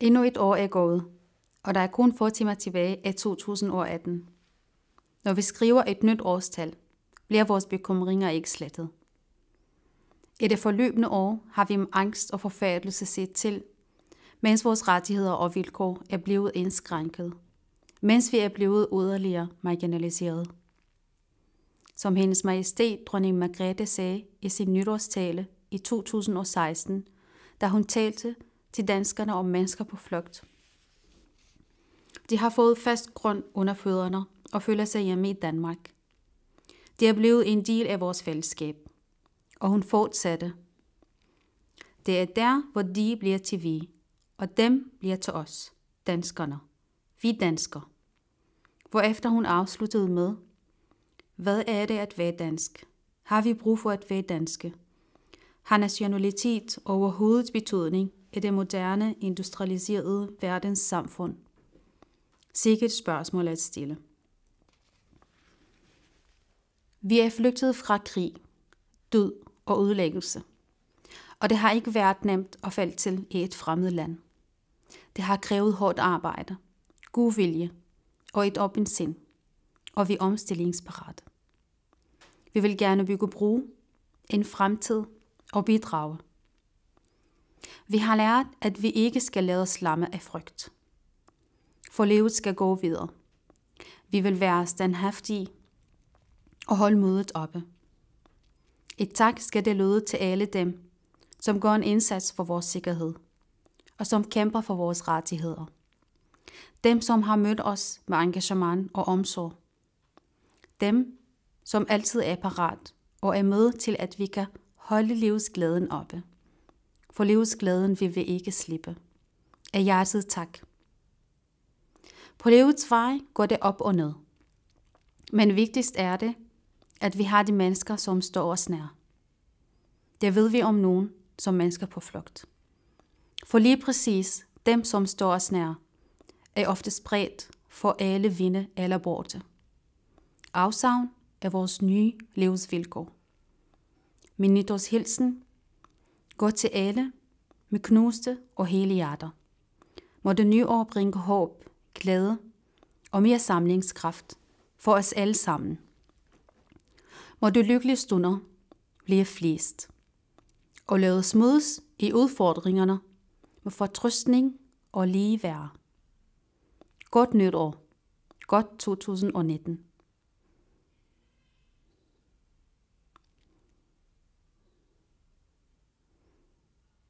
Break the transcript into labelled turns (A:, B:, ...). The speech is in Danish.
A: Endnu et år er gået, og der er kun få timer tilbage af 2018. Når vi skriver et nyt årstal, bliver vores bekymringer ikke slettet. I det forløbende år har vi med angst og forfærdelse set til, mens vores rettigheder og vilkår er blevet indskrænket, mens vi er blevet yderligere marginaliseret. Som hendes majestæt dronning Margrethe sagde i sin nytårstale i 2016, da hun talte til danskerne om mennesker på flugt. De har fået fast grund under fødderne og føler sig hjemme i Danmark. De er blevet en del af vores fællesskab. Og hun fortsatte. Det er der, hvor de bliver til vi, og dem bliver til os, danskerne. Vi dansker. Hvorefter hun afsluttede med, hvad er det at være dansk? Har vi brug for at være danske? Har nationalitet overhovedet betydning i det moderne, industrialiserede verdens samfund? Sikkert spørgsmål at stille. Vi er flygtet fra krig, død og ødelæggelse. Og det har ikke været nemt at falde til i et fremmed land. Det har krævet hårdt arbejde, god vilje og et åbent sind. Og vi er omstillingsparate. Vi vil gerne bygge bro, en fremtid og bidrage. Vi har lært, at vi ikke skal lade slamme af frygt. For livet skal gå videre. Vi vil være standhaftige og holde modet oppe. Et tak skal det lyde til alle dem, som går en indsats for vores sikkerhed, og som kæmper for vores rettigheder. Dem, som har mødt os med engagement og omsorg. Dem, som altid er parat og er med til, at vi kan holde livsglæden oppe for livsglæden vil vi ikke slippe. Af hjertet tak. På livets vej går det op og ned. Men vigtigst er det, at vi har de mennesker, som står os nær. Det ved vi om nogen som mennesker på flugt. For lige præcis dem, som står os nær, er ofte spredt for alle vinde eller borte. Afsavn er vores nye livsvilkår. Min nytårshilsen går til alle med knuste og hele hjerter. Må det nye år bringe håb, glæde og mere samlingskraft for os alle sammen. Må de lykkelige stunder blive flest. Og lad os mødes i udfordringerne med fortrystning og ligeværd. Godt nytår. Godt 2019.